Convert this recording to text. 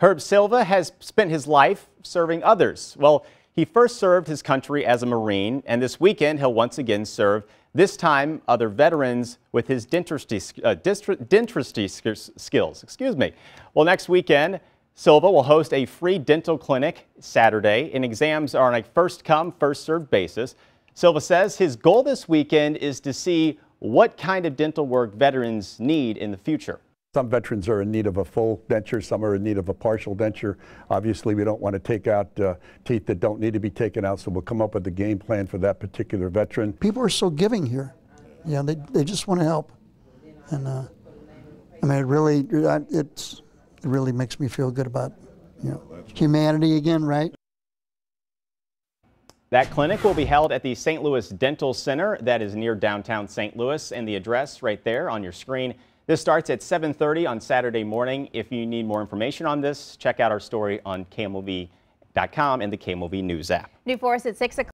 Herb Silva has spent his life serving others. Well, he first served his country as a Marine, and this weekend he'll once again serve, this time other veterans with his dentistry, uh, dentistry skills. Excuse me. Well, next weekend, Silva will host a free dental clinic Saturday, and exams are on a first come, first served basis. Silva says his goal this weekend is to see what kind of dental work veterans need in the future. Some veterans are in need of a full denture, some are in need of a partial denture. Obviously, we don't want to take out uh, teeth that don't need to be taken out, so we'll come up with a game plan for that particular veteran. People are so giving here. Yeah, they, they just want to help. And uh, I mean, it really, it's, it really makes me feel good about you know, humanity again, right? That clinic will be held at the St. Louis Dental Center that is near downtown St. Louis, and the address right there on your screen. This starts at 7.30 on Saturday morning. If you need more information on this, check out our story on KMOV.com and the KMOV News app. New Forest at 6 o'clock.